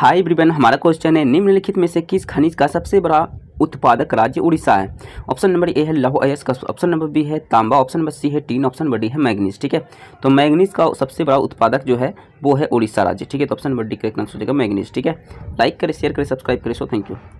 हाय ब्रिबेन हमारा क्वेश्चन है निम्नलिखित में से किस खनिज का सबसे बड़ा उत्पादक राज्य उड़ीसा है ऑप्शन नंबर ए है लौह अयस्क ऑप्शन नंबर बी है तांबा ऑप्शन नंबर सी है टीन ऑप्शन नंबर डी है मैग्नीस ठीक है तो मैग्नीस का सबसे बड़ा उत्पादक जो है वो है उड़ीसा राज्य ठीक है तो option number D correct answer हो जाएगा मैग्नीस ठीक है लाइक करें शेयर करें सब्सक्राइब करें सो थैंक यू